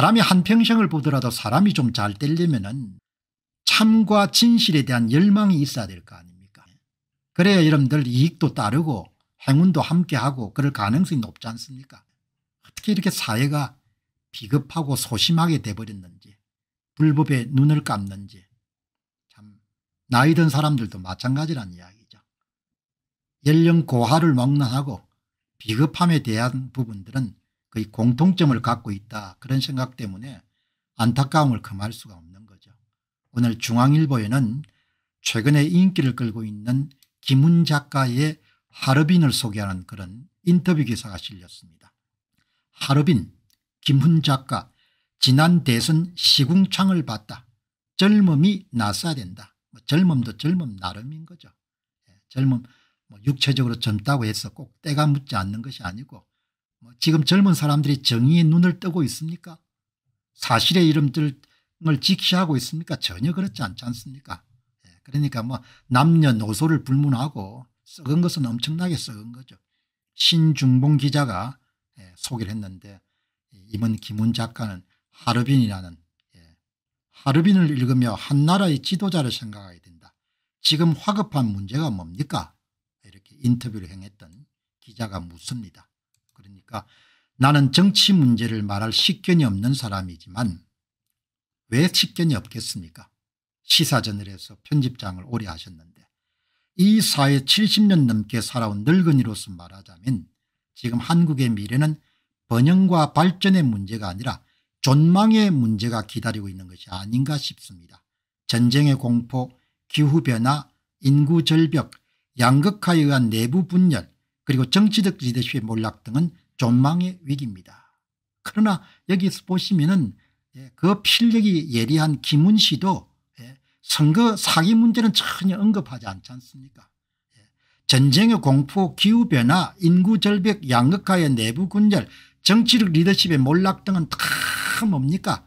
사람이 한평생을 보더라도 사람이 좀 잘 되려면 참과 진실에 대한 열망이 있어야 될 거 아닙니까 그래야 여러분들 이익도 따르고 행운도 함께하고 그럴 가능성이 높지 않습니까 어떻게 이렇게 사회가 비겁하고 소심하게 돼버렸는지 불법에 눈을 감는지 참 나이 든 사람들도 마찬가지란 이야기죠. 연령 고하를 막론하고 비겁함에 대한 부분들은 거의 그 공통점을 갖고 있다 그런 생각 때문에 안타까움을 금할 수가 없는 거죠. 오늘 중앙일보에는 최근에 인기를 끌고 있는 김훈 작가의 하르빈을 소개하는 그런 인터뷰 기사가 실렸습니다. 하르빈, 김훈 작가, 지난 대선 시궁창을 봤다. 젊음이 나서야 된다. 뭐 젊음도 젊음 나름인 거죠. 예, 젊음 뭐 육체적으로 젊다고 해서 꼭 때가 묻지 않는 것이 아니고 뭐 지금 젊은 사람들이 정의의 눈을 뜨고 있습니까? 사실의 이름들을 직시하고 있습니까? 전혀 그렇지 않지 않습니까? 예, 그러니까 뭐 남녀노소를 불문하고 썩은 것은 엄청나게 썩은 거죠. 신중봉 기자가 예, 소개를 했는데 임은 김훈 작가는 하르빈이라는 예, 하르빈을 읽으며 한 나라의 지도자를 생각하게 된다. 지금 화급한 문제가 뭡니까? 이렇게 인터뷰를 행했던 기자가 묻습니다. 그러니까 나는 정치 문제를 말할 식견이 없는 사람이지만 왜 식견이 없겠습니까 시사저널에서 편집장을 오래 하셨는데 이 사회 70년 넘게 살아온 늙은이로서 말하자면 지금 한국의 미래는 번영과 발전의 문제가 아니라 존망의 문제가 기다리고 있는 것이 아닌가 싶습니다. 전쟁의 공포, 기후변화, 인구 절벽, 양극화에 의한 내부 분열, 그리고 정치적 리더십의 몰락 등은 존망의 위기입니다. 그러나 여기서 보시면은 예, 그 필력이 예리한 김은 씨도 예, 선거 사기 문제는 전혀 언급하지 않지 않습니까 예, 전쟁의 공포 기후변화 인구절벽 양극화의 내부군절 정치력 리더십의 몰락 등은 다 뭡니까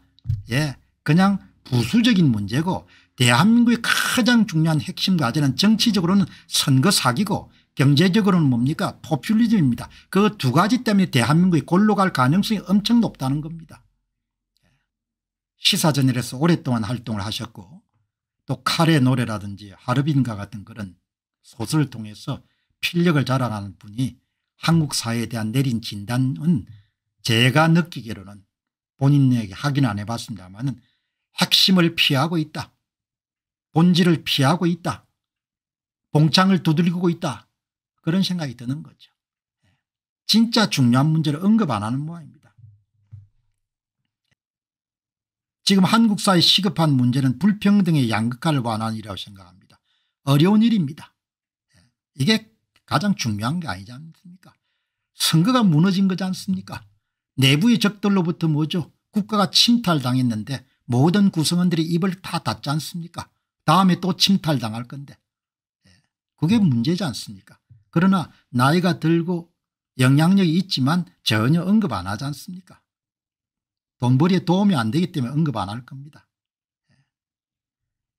예, 그냥 부수적인 문제고 대한민국의 가장 중요한 핵심 과제는 정치적으로는 선거 사기고 경제적으로는 뭡니까 포퓰리즘입니다. 그 두 가지 때문에 대한민국이 골로 갈 가능성이 엄청 높다는 겁니다. 시사전일에서 오랫동안 활동을 하셨고 또 칼의 노래라든지 하르빈과 같은 그런 소설을 통해서 필력을 자랑하는 분이 한국 사회에 대한 내린 진단은 제가 느끼기로는 본인에게 확인 안 해봤습니다만 핵심을 피하고 있다. 본질을 피하고 있다. 봉창을 두드리고 있다. 그런 생각이 드는 거죠. 진짜 중요한 문제를 언급 안 하는 모양입니다. 지금 한국 사회 시급한 문제는 불평등의 양극화를 완화하는 일이라고 생각합니다. 어려운 일입니다. 이게 가장 중요한 게 아니지 않습니까? 선거가 무너진 거지 않습니까? 내부의 적들로부터 뭐죠? 국가가 침탈당했는데 모든 구성원들이 입을 다 닫지 않습니까? 다음에 또 침탈당할 건데. 예, 그게 문제지 않습니까? 그러나 나이가 들고 영향력이 있지만 전혀 언급 안 하지 않습니까? 돈벌이에 도움이 안 되기 때문에 언급 안 할 겁니다.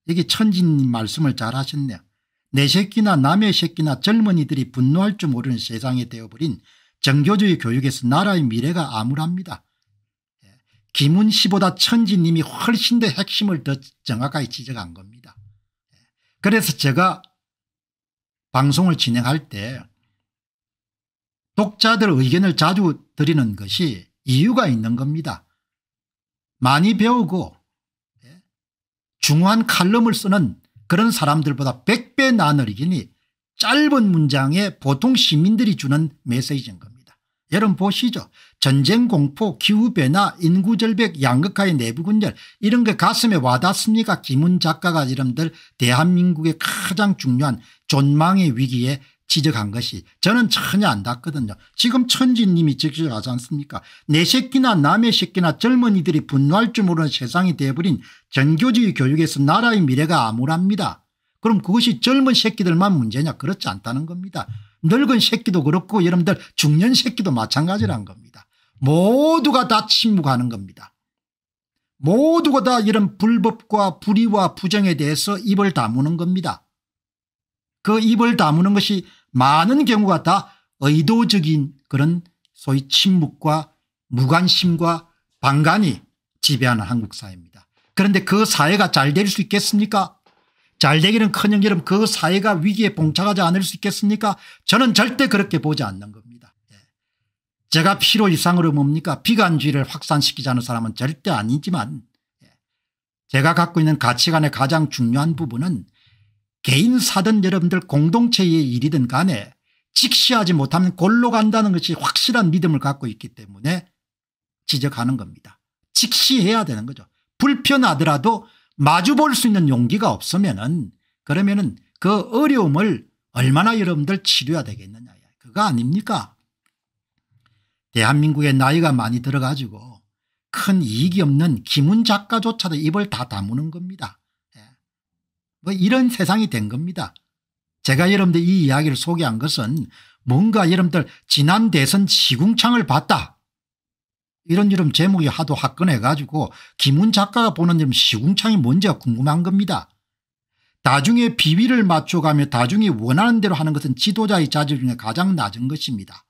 여기 천진님 말씀을 잘 하셨네요. 내 새끼나 남의 새끼나 젊은이들이 분노할 줄 모르는 세상이 되어버린 정교주의 교육에서 나라의 미래가 암울합니다. 김은 씨보다 천지님이 훨씬 더 핵심을 더 정확하게 지적한 겁니다. 그래서 제가 방송을 진행할 때 독자들 의견을 자주 드리는 것이 이유가 있는 겁니다. 많이 배우고 예, 중요한 칼럼을 쓰는 그런 사람들보다 100배 나늘이기니 짧은 문장에 보통 시민들이 주는 메시지인 겁니다. 여러분 보시죠. 전쟁 공포 기후변화 인구절벽 양극화의 내부분열 이런 게 가슴에 와닿습니까 김훈 작가가 이름들 대한민국의 가장 중요한 존망의 위기에 지적한 것이 저는 전혀 안 닿거든요. 지금 천지님이 지적하지 않습니까 내 새끼나 남의 새끼나 젊은이들이 분노할 줄 모르는 세상이 되어버린 전교주의 교육에서 나라의 미래가 암울합니다. 그럼 그것이 젊은 새끼들만 문제냐 그렇지 않다는 겁니다. 늙은 새끼도 그렇고 여러분들 중년 새끼도 마찬가지란 겁니다. 모두가 다 침묵하는 겁니다. 모두가 다 이런 불법과 불의와 부정에 대해서 입을 다무는 겁니다. 그 입을 다무는 것이 많은 경우가 다 의도적인 그런 소위 침묵과 무관심과 방관이 지배하는 한국 사회입니다. 그런데 그 사회가 잘 될 수 있겠습니까? 잘 되기는 커녕 여러분 그 사회가 위기에 봉착하지 않을 수 있겠습니까? 저는 절대 그렇게 보지 않는 겁니다. 제가 필요 이상으로 뭡니까 비관주의를 확산시키자는 사람은 절대 아니지만 예. 제가 갖고 있는 가치관의 가장 중요한 부분은 개인사든 여러분들 공동체의 일이든 간에 직시하지 못하면 골로 간다는 것이 확실한 믿음을 갖고 있기 때문에 지적하는 겁니다. 직시해야 되는 거죠. 불편하더라도 마주 볼 수 있는 용기가 없으면 은 그러면 은그 어려움을 얼마나 여러분들 치료해야 되겠느냐 그거 아닙니까 대한민국의 나이가 많이 들어가지고 큰 이익이 없는 김훈 작가조차도 입을 다 다무는 겁니다. 예. 뭐 이런 세상이 된 겁니다. 제가 여러분들 이 이야기를 소개한 것은 뭔가 여러분들 지난 대선 시궁창을 봤다. 이런 이름 제목이 하도 화끈해가지고 김훈 작가가 보는 이름 시궁창이 뭔지가 궁금한 겁니다. 나중에 비위를 맞춰가며 나중에 원하는 대로 하는 것은 지도자의 자질 중에 가장 낮은 것입니다.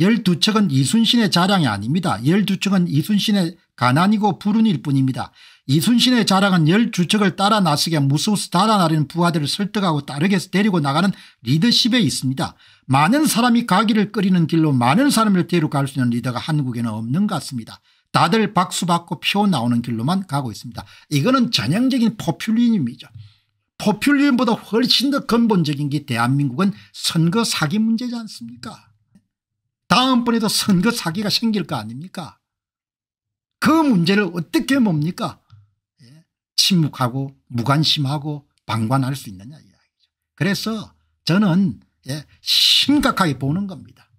12척은 이순신의 자랑이 아닙니다. 12척은 이순신의 가난이고 불운일 뿐입니다. 이순신의 자랑은 12척을 따라 나서게 무수수 달아나는 부하들을 설득하고 따르게 데리고 나가는 리더십에 있습니다. 많은 사람이 가기를 끓이는 길로 많은 사람을 데려갈 수 있는 리더가 한국에는 없는 것 같습니다. 다들 박수받고 표 나오는 길로만 가고 있습니다. 이거는 전형적인 포퓰리즘이죠. 포퓰리즘보다 훨씬 더 근본적인 게 대한민국은 선거 사기 문제지 않습니까 다음번에도 선거 사기가 생길 거 아닙니까 그 문제를 어떻게 뭡니까 예? 침묵하고 무관심하고 방관할 수 있느냐 이야기죠 그래서 저는 예, 심각하게 보는 겁니다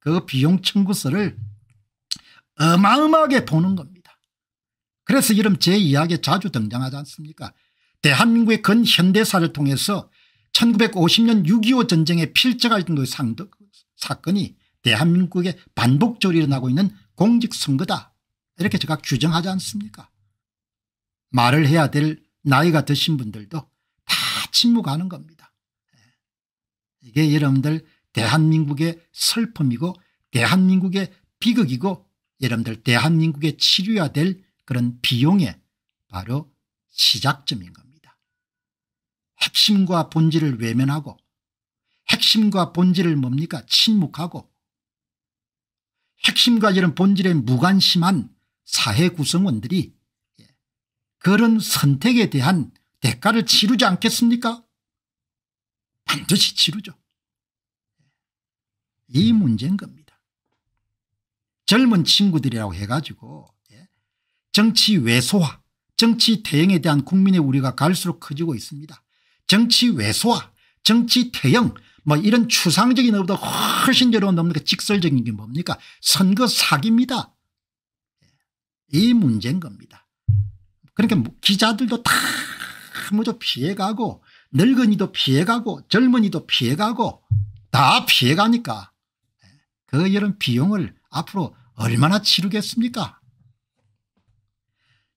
그 비용 청구서를 어마어마하게 보는 겁니다 그래서 이런 제 이야기에 자주 등장하지 않습니까 대한민국의 근현대사를 통해서 1950년 6.25 전쟁에 필적할 정도의 상득 사건이 대한민국의 반복적으로 일어나고 있는 공직선거다 이렇게 제가 규정하지 않습니까 말을 해야 될 나이가 드신 분들도 다 침묵하는 겁니다 예. 이게 여러분들 대한민국의 슬픔이고 대한민국의 비극이고 여러분들 대한민국의 치료해야 될 그런 비용의 바로 시작점인 겁니다. 핵심과 본질을 외면하고 핵심과 본질을 뭡니까 침묵하고 핵심과 이런 본질에 무관심한 사회 구성원들이 그런 선택에 대한 대가를 치르지 않겠습니까? 반드시 치르죠. 이 문제인 겁니다. 젊은 친구들이라고 해가지고 예, 정치 외소화, 정치 대형에 대한 국민의 우려가 갈수록 커지고 있습니다. 정치 외소화, 정치 대형, 뭐 이런 추상적인 것보다 훨씬 여러분 뭡니까 그 직설적인 게 뭡니까 선거 사기입니다. 이 문제인 겁니다. 그러니까 뭐 기자들도 다 뭐죠 피해가고 늙은이도 피해가고 젊은이도 피해가고 다 피해가니까 그 이런 비용을 앞으로 얼마나 치르겠습니까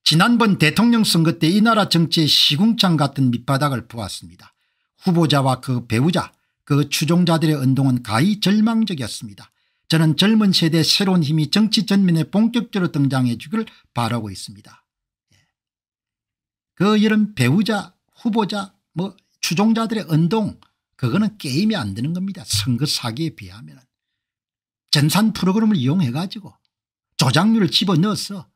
지난번 대통령 선거 때 이 나라 정치의 시궁창 같은 밑바닥을 보았습니다. 후보자와 그 배우자 그 추종자들의 운동은 가히 절망적이었습니다. 저는 젊은 세대의 새로운 힘이 정치 전면에 본격적으로 등장해 주기를 바라고 있습니다. 예. 그 이런 배우자 후보자 뭐 추종자들의 운동 그거는 게임이 안 되는 겁니다. 선거 사기에 비하면 전산 프로그램을 이용해 가지고 조작률을 집어넣어서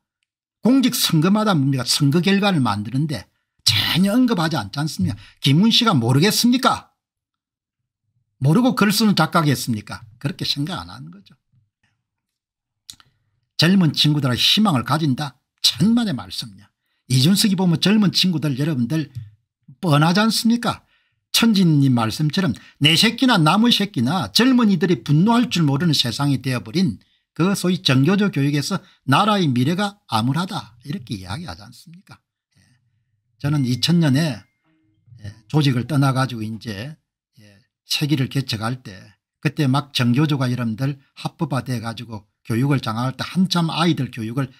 공직선거마다 뭡니까 선거 결과를 만드는데 전혀 언급하지 않지 않습니까 김문씨가 모르겠습니까 모르고 글 쓰는 작가겠습니까 그렇게 생각 안 하는 거죠. 젊은 친구들의 희망을 가진다 천만의 말씀이야. 이준석이 보면 젊은 친구들 여러분들 뻔하지 않습니까 천진님 말씀처럼 내 새끼나 남의 새끼나 젊은이들이 분노할 줄 모르는 세상이 되어버린 그 소위 정교조 교육에서 나라의 미래가 암울하다 이렇게 이야기하지 않습니까 예. 저는 2000년에 예, 조직을 떠나가지고 이제 체기를 개척할 때 그때 막 정교조가 여러분들 합법화돼 가지고 교육을 장악할 때 한참 아이들 교육을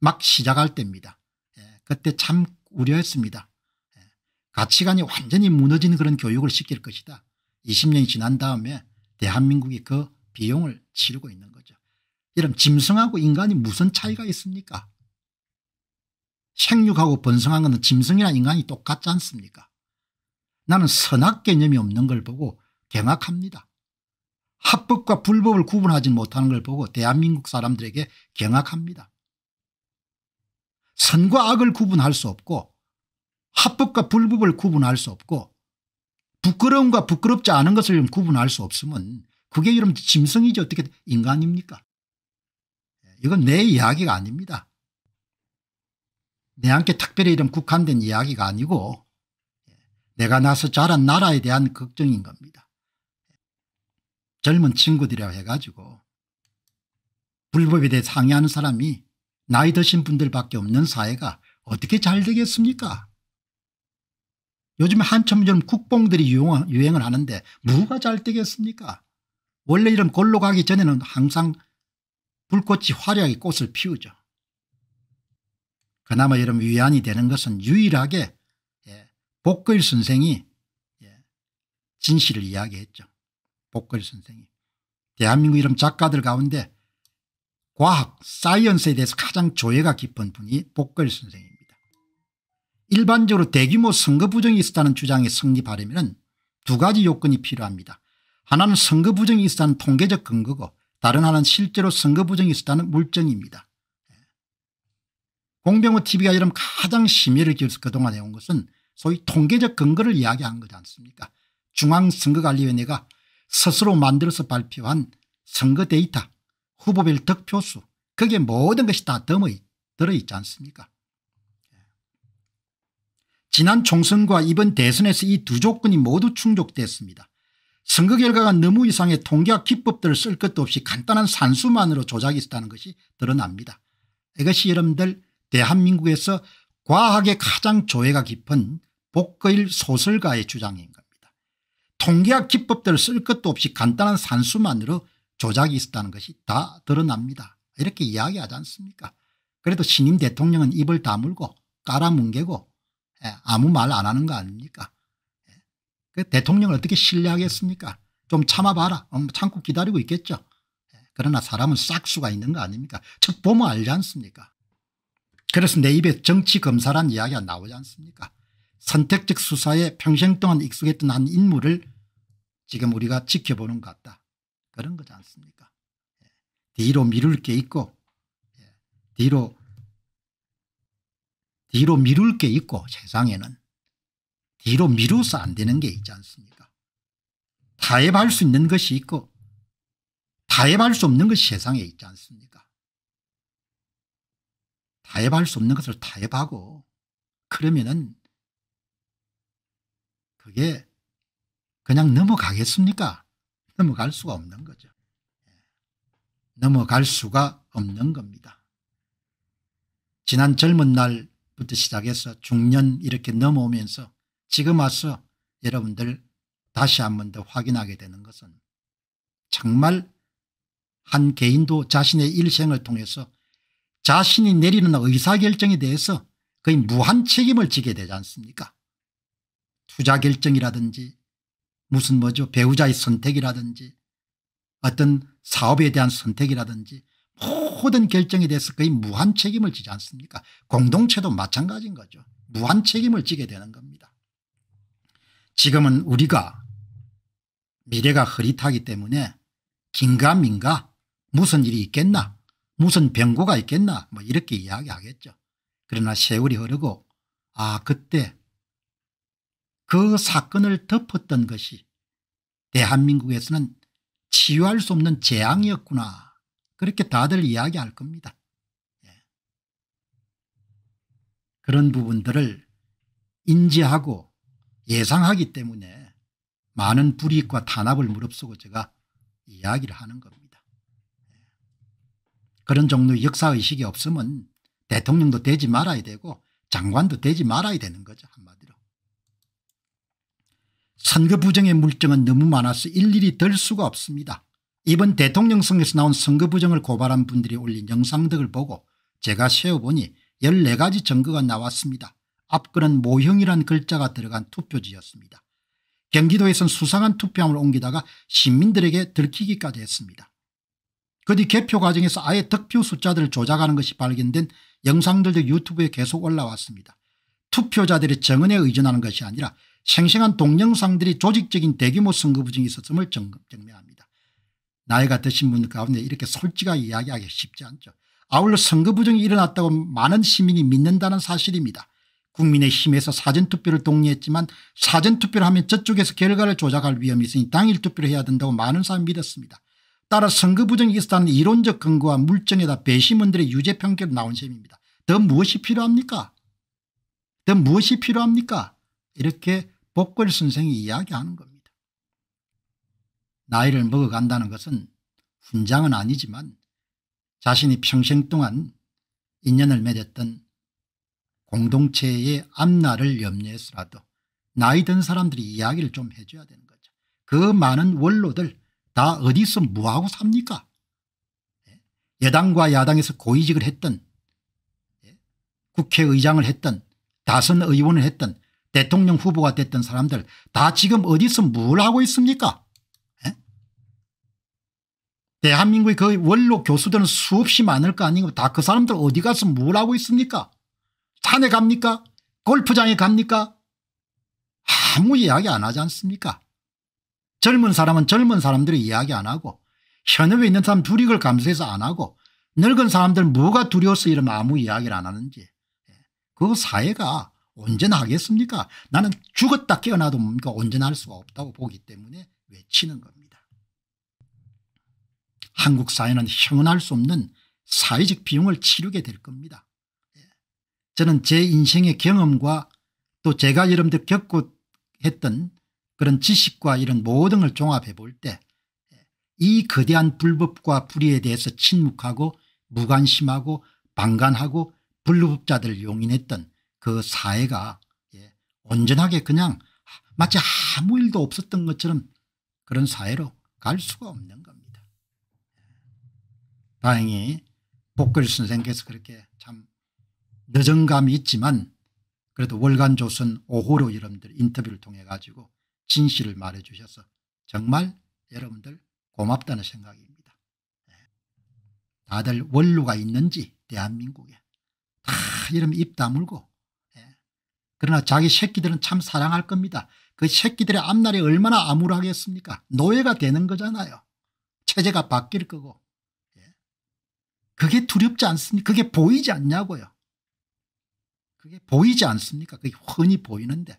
막 시작할 때입니다. 예, 그때 참 우려했습니다. 예, 가치관이 완전히 무너진 그런 교육을 시킬 것이다. 20년이 지난 다음에 대한민국이 그 비용을 치르고 있는 거죠. 이런 짐승하고 인간이 무슨 차이가 있습니까? 생육하고 번성한 것은 짐승이나 인간이 똑같지 않습니까? 나는 선악 개념이 없는 걸 보고 경악합니다. 합법과 불법을 구분하지 못하는 걸 보고 대한민국 사람들에게 경악합니다. 선과 악을 구분할 수 없고 합법과 불법을 구분할 수 없고 부끄러움과 부끄럽지 않은 것을 구분할 수 없으면 그게 여러분 짐승이지 어떻게 인간입니까 이건 내 이야기가 아닙니다. 내한테 특별히 이런 국한된 이야기가 아니고 내가 나서 자란 나라에 대한 걱정인 겁니다. 젊은 친구들이라고 해가지고 불법에 대해 상의하는 사람이 나이 드신 분들밖에 없는 사회가 어떻게 잘 되겠습니까? 요즘 한참 좀 국뽕들이 유행을 하는데 뭐가 잘 되겠습니까? 원래 이런 골로 가기 전에는 항상 불꽃이 화려하게 꽃을 피우죠. 그나마 여러분 위안이 되는 것은 유일하게 복글 선생이 예, 진실을 이야기했죠. 복글 선생이. 대한민국 이름 작가들 가운데 과학, 사이언스에 대해서 가장 조예가 깊은 분이 복글 선생입니다. 일반적으로 대규모 선거 부정이 있었다는 주장이 성립하려면 두 가지 요건이 필요합니다. 하나는 선거 부정이 있었다는 통계적 근거고 다른 하나는 실제로 선거 부정이 있었다는 물증입니다. 예. 공병호 TV가 이런 가장 심의를 기울여서 그동안 해온 것은 소위 통계적 근거를 이야기한 거지 않습니까 중앙선거관리위원회가 스스로 만들어서 발표한 선거 데이터 후보별 득표수 그게 모든 것이 다 들어있지 않습니까 예. 지난 총선과 이번 대선에서 이 두 조건이 모두 충족됐습니다. 선거 결과가 너무 이상해통계학 기법들을 쓸 것도 없이 간단한 산수만으로 조작이있었다는 것이 드러납니다. 이것이 여러분들 대한민국에서 과학의 가장 조예가 깊은 복거일 소설가의 주장인 겁니다. 통계학 기법들을 쓸 것도 없이 간단한 산수만으로 조작이 있었다는 것이 다 드러납니다. 이렇게 이야기하지 않습니까 그래도 신임 대통령은 입을 다물고 깔아뭉개고 예, 아무 말 안 하는 거 아닙니까 예. 그 대통령을 어떻게 신뢰하겠습니까 좀 참아봐라 음, 참고 기다리고 있겠죠 예. 그러나 사람은 싹수가 있는 거 아닙니까 즉 보면 알지 않습니까 그래서 내 입에 정치검사란 이야기가 나오지 않습니까 선택적 수사에 평생 동안 익숙했던 한 인물을 지금 우리가 지켜보는 것 같다. 그런 거지 않습니까 예. 뒤로 미룰 게 있고 예. 뒤로 뒤로 미룰 게 있고 세상에는 뒤로 미루서 어안 되는 게 있지 않습니까 타협할 수 있는 것이 있고 타협할 수 없는 것이 세상에 있지 않습니까 타협할 수 없는 것을 타협하고 그러면은 그게 그냥 넘어가겠습니까? 넘어갈 수가 없는 거죠. 예. 넘어갈 수가 없는 겁니다. 지난 젊은 날부터 시작해서 중년 이렇게 넘어오면서 지금 와서 여러분들 다시 한 번 더 확인하게 되는 것은 정말 한 개인도 자신의 일생을 통해서 자신이 내리는 의사결정에 대해서 거의 무한 책임을 지게 되지 않습니까? 후자 결정이라든지 무슨 뭐죠 배우자의 선택이라든지 어떤 사업에 대한 선택이라든지 모든 결정에 대해서 거의 무한 책임을 지지 않습니까 공동체도 마찬가지인 거죠 무한 책임을 지게 되는 겁니다 지금은 우리가 미래가 흐릿하기 때문에 긴가민가 무슨 일이 있겠나 무슨 병고가 있겠나 뭐 이렇게 이야기하겠죠 그러나 세월이 흐르고 아 그때 그 사건을 덮었던 것이 대한민국에서는 치유할 수 없는 재앙이었구나 그렇게 다들 이야기할 겁니다. 예. 그런 부분들을 인지하고 예상하기 때문에 많은 불이익과 탄압을 무릅쓰고 제가 이야기를 하는 겁니다. 예. 그런 종류의 역사의식이 없으면 대통령도 되지 말아야 되고 장관도 되지 말아야 되는 거죠 한마디로. 선거 부정의 물증은 너무 많아서 일일이 들 수가 없습니다. 이번 대통령 선거에서 나온 선거 부정을 고발한 분들이 올린 영상 등을 보고 제가 세어보니 14가지 증거가 나왔습니다. 앞글은 모형이란 글자가 들어간 투표지였습니다. 경기도에선 수상한 투표함을 옮기다가 시민들에게 들키기까지 했습니다. 그 뒤 개표 과정에서 아예 득표 숫자들을 조작하는 것이 발견된 영상들도 유튜브에 계속 올라왔습니다. 투표자들의 정언에 의존하는 것이 아니라 생생한 동영상들이 조직적인 대규모 선거 부정이 있었음을 증명합니다. 나이가 드신 분 가운데 이렇게 솔직하게 이야기하기 쉽지 않죠. 아울러 선거 부정이 일어났다고 많은 시민이 믿는다는 사실입니다. 국민의힘에서 사전투표를 동의했지만 사전투표를 하면 저쪽에서 결과를 조작할 위험이 있으니 당일 투표를 해야 된다고 많은 사람이 믿었습니다. 따라 선거 부정이 있었다는 이론적 근거와 물증에다 배심원들의 유죄 판결 나온 셈입니다. 더 무엇이 필요합니까? 더 무엇이 필요합니까? 이렇게 복걸 선생이 이야기하는 겁니다. 나이를 먹어간다는 것은 훈장은 아니지만 자신이 평생 동안 인연을 맺었던 공동체의 앞날을 염려해서라도 나이 든 사람들이 이야기를 좀 해줘야 되는 거죠. 그 많은 원로들 다 어디서 뭐하고 삽니까? 여당과 예? 야당에서 고위직을 했던 예? 국회의장을 했던 다선 의원을 했던 대통령 후보가 됐던 사람들 다 지금 어디서 뭘 하고 있습니까? 에? 예? 대한민국의 그 원로 교수들은 수없이 많을 거 아니고 다 그 사람들 어디 가서 뭘 하고 있습니까? 산에 갑니까? 골프장에 갑니까? 아무 이야기 안 하지 않습니까? 젊은 사람은 젊은 사람들이 이야기 안 하고 현업에 있는 사람 불익을 감수해서 안 하고 늙은 사람들 뭐가 두려워서 이러 아무 이야기를 안 하는지 예. 그 사회가 언제 나겠습니까 나는 죽었다 깨어나도 뭡니까 그러니까 언제 할 수가 없다고 보기 때문에 외치는 겁니다. 한국 사회는 형언할 수 없는 사회적 비용을 치르게 될 겁니다. 예. 저는 제 인생의 경험과 또 제가 여러분들 겪고 했던 그런 지식과 이런 모든 걸 종합해 볼 때이 예, 거대한 불법과 불의에 대해서 침묵하고 무관심하고 방관하고 불법자들을 용인했던 그 사회가 예, 온전하게 그냥 마치 아무 일도 없었던 것처럼 그런 사회로 갈 수가 없는 겁니다. 다행히 복글 선생께서 그렇게 참 늦은 감이 있지만 그래도 월간조선 오후로 여러분들 인터뷰를 통해 가지고 진실을 말해 주셔서 정말 여러분들 고맙다는 생각입니다. 예. 다들 원로가 있는지 대한민국에 다 이러면 입 다물고 그러나 자기 새끼들은 참 사랑할 겁니다. 그 새끼들의 앞날이 얼마나 암울하겠습니까? 노예가 되는 거잖아요. 체제가 바뀔 거고. 예. 그게 두렵지 않습니까? 그게 보이지 않냐고요. 그게 보이지 않습니까? 그게 흔히 보이는데.